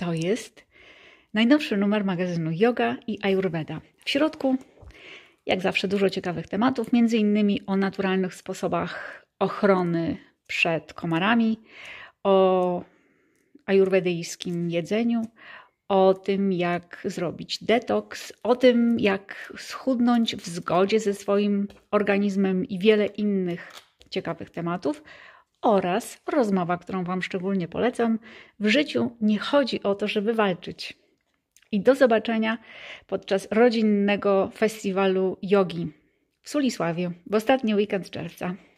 To jest najnowszy numer magazynu Yoga i Ayurveda. W środku, jak zawsze, dużo ciekawych tematów, między innymi o naturalnych sposobach ochrony przed komarami, o ajurwedyjskim jedzeniu, o tym, jak zrobić detoks, o tym, jak schudnąć w zgodzie ze swoim organizmem i wiele innych ciekawych tematów oraz rozmowa, którą Wam szczególnie polecam. W życiu nie chodzi o to, żeby walczyć. I do zobaczenia podczas rodzinnego festiwalu jogi w Sulisławiu w ostatni weekend czerwca.